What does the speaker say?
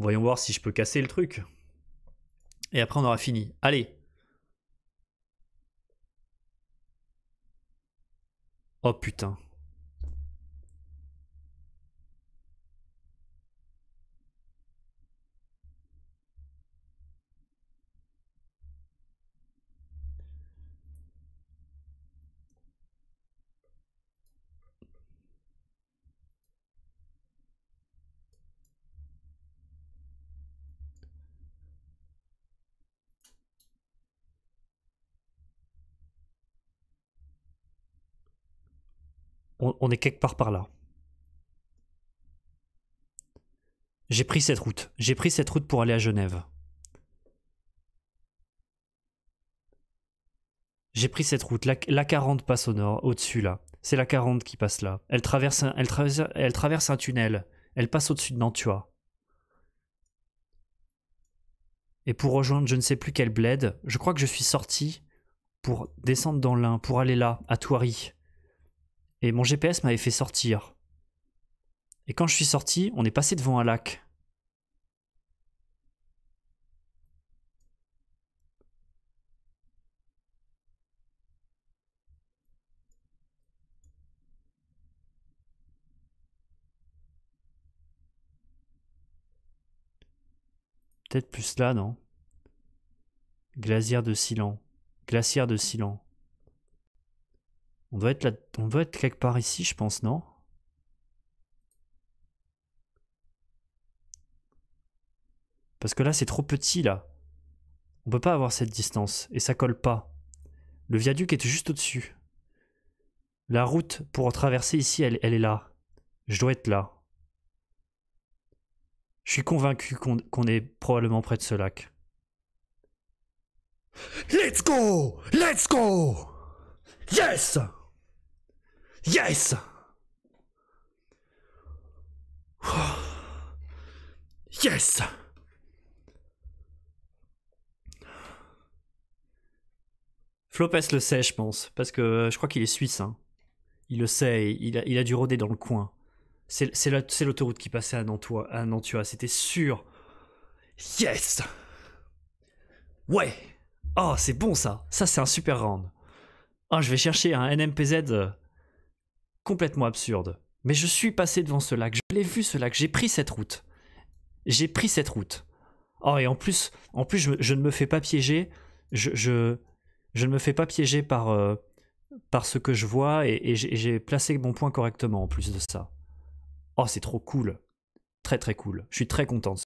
Voyons voir si je peux casser le truc. Et après, on aura fini. Allez. Oh putain. on, est quelque part par là. J'ai pris cette route. J'ai pris cette route pour aller à Genève. J'ai pris cette route. La, 40 passe au nord, au-dessus là. C'est la 40 qui passe là. Elle traverse un, elle traverse, un tunnel. Elle passe au-dessus de Nantua. Et pour rejoindre je ne sais plus quel bled, je crois que je suis sorti pour descendre dans l'Ain, pour aller là, à Thoiry. Et mon GPS m'avait fait sortir. Et quand je suis sorti, on est passé devant un lac. Peut-être plus là, non Glacière de silence. Glacière de Silan. On doit être là, on doit être quelque part ici, je pense, non Parce que là, c'est trop petit, là. On peut pas avoir cette distance, et ça colle pas. Le viaduc est juste au-dessus. La route pour traverser ici, elle, est là. Je dois être là. Je suis convaincu qu'on est probablement près de ce lac. Let's go Let's go Yes Yes Yes Flopes le sait, je pense, parce que euh, je crois qu'il est suisse. Hein. Il le sait, il a, dû rôder dans le coin. C'est l'autoroute qui passait à Nantua, à Nantua c'était sûr. Yes Ouais Oh, c'est bon ça Ça, c'est un super round. Oh, je vais chercher un NMPZ euh, complètement absurde. Mais je suis passé devant ce lac, je l'ai vu ce lac, j'ai pris cette route. J'ai pris cette route. Oh, et en plus, en plus je, ne me fais pas piéger, je, ne me fais pas piéger par, euh, par ce que je vois, et, j'ai placé mon point correctement en plus de ça. Oh, c'est trop cool. Très très cool. Je suis très content de